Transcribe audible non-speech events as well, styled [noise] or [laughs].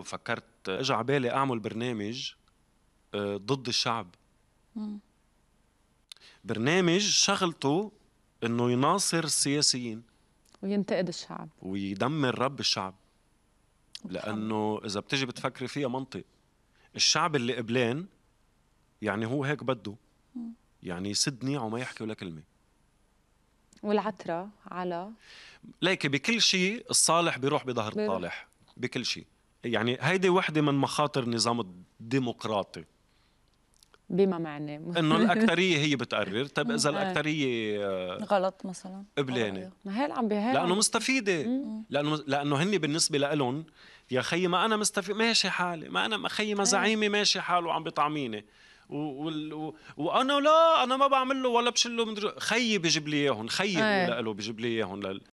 وفكرت اجى على بالي اعمل برنامج آه، ضد الشعب برنامج شغلته انه يناصر السياسيين وينتقد الشعب ويدمر رب الشعب لانه اذا بتجي بتفكري فيها منطق الشعب اللي قبلان يعني هو هيك بده يعني يعني يسدني وما يحكي ولا كلمه والعتره على ليك بكل شيء الصالح بيروح بظهر الطالح بكل شيء يعني هيدي وحده من مخاطر النظام الديمقراطي بما معناه [laughs] انه الاكثريه هي بتقرر طيب اذا آه. الاكثريه غلط مثلا قبلانه آه. ما هي عم بهي لانه مستفيده لانه لانه هن بالنسبه لهم يا خيي ما انا مستفيد ماشي حالي ما انا ما خيي ما إيه. زعيمي ماشي حاله وعم بيطعميني و... و... وانا لا انا ما بعمل له ولا بشله مدري خيي بجيب لي اياهم خيي بقول إيه. له بجيب لي اياهم